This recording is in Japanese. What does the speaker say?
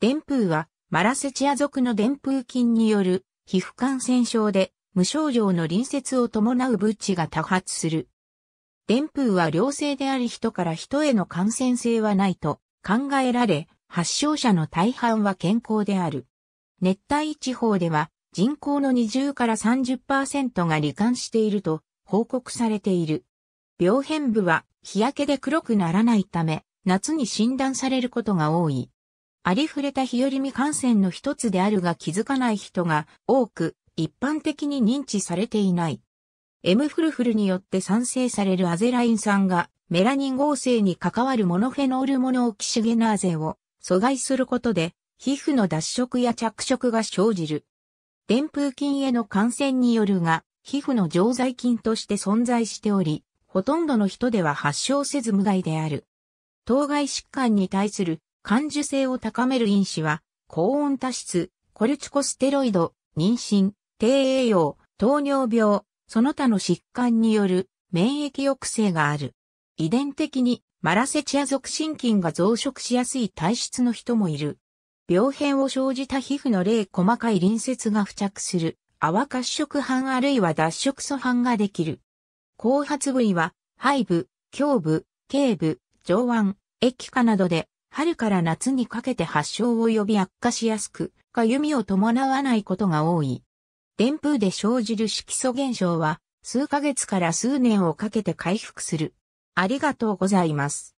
電風は、マラセチア族の電風菌による皮膚感染症で、無症状の隣接を伴うブッチが多発する。電風は良性であり人から人への感染性はないと考えられ、発症者の大半は健康である。熱帯地方では人口の20から30%が罹患していると報告されている。病変部は日焼けで黒くならないため、夏に診断されることが多い。ありふれた日和見感染の一つであるが気づかない人が多く、一般的に認知されていない。エムフルフルによって産生されるアゼライン酸がメラニン合成に関わるモノフェノールモノオキシゲナーゼを阻害することで皮膚の脱色や着色が生じる。伝風菌への感染によるが皮膚の常在菌として存在しており、ほとんどの人では発症せず無害である。当該疾患に対する感受性を高める因子は、高温多湿、コルチコステロイド、妊娠、低栄養、糖尿病、その他の疾患による免疫抑制がある。遺伝的にマラセチア属心筋が増殖しやすい体質の人もいる。病変を生じた皮膚の例細かい隣接が付着する泡褐色斑あるいは脱色素斑ができる。後発部位は背部、胸部、頸部、上腕、液化などで春から夏にかけて発症を呼び悪化しやすく、かゆみを伴わないことが多い。電風で生じる色素現象は、数ヶ月から数年をかけて回復する。ありがとうございます。